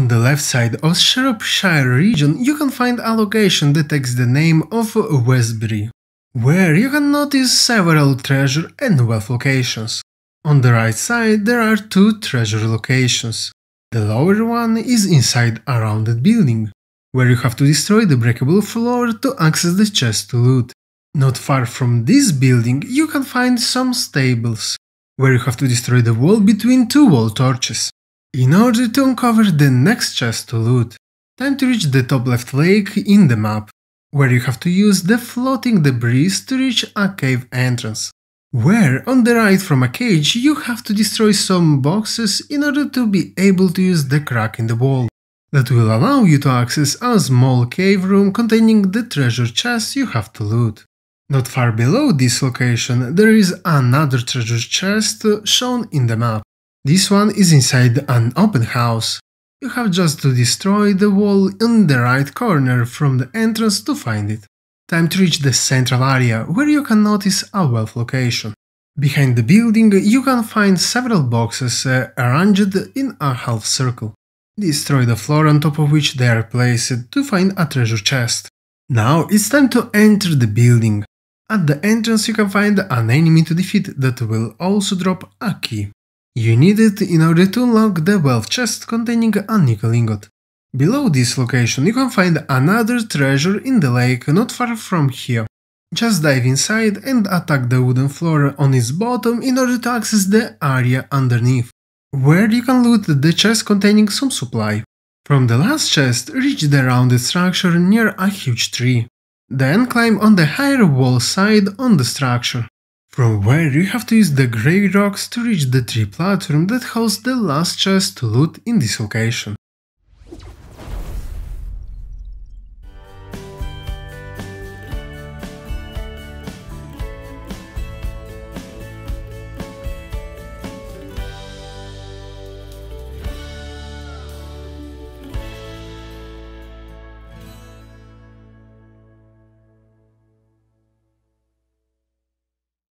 On the left side of Shropshire region you can find a location that takes the name of Westbury, where you can notice several treasure and wealth locations. On the right side there are two treasure locations. The lower one is inside a rounded building, where you have to destroy the breakable floor to access the chest to loot. Not far from this building you can find some stables, where you have to destroy the wall between two wall torches. In order to uncover the next chest to loot, time to reach the top left lake in the map, where you have to use the floating debris to reach a cave entrance. Where, on the right from a cage, you have to destroy some boxes in order to be able to use the crack in the wall. That will allow you to access a small cave room containing the treasure chest you have to loot. Not far below this location, there is another treasure chest shown in the map. This one is inside an open house. You have just to destroy the wall in the right corner from the entrance to find it. Time to reach the central area, where you can notice a wealth location. Behind the building you can find several boxes uh, arranged in a half circle. Destroy the floor on top of which they are placed to find a treasure chest. Now it's time to enter the building. At the entrance you can find an enemy to defeat that will also drop a key. You need it in order to unlock the wealth chest containing a nickel ingot. Below this location you can find another treasure in the lake not far from here. Just dive inside and attack the wooden floor on its bottom in order to access the area underneath, where you can loot the chest containing some supply. From the last chest, reach the rounded structure near a huge tree. Then climb on the higher wall side on the structure from where you have to use the grey rocks to reach the tree platform that holds the last chest to loot in this location.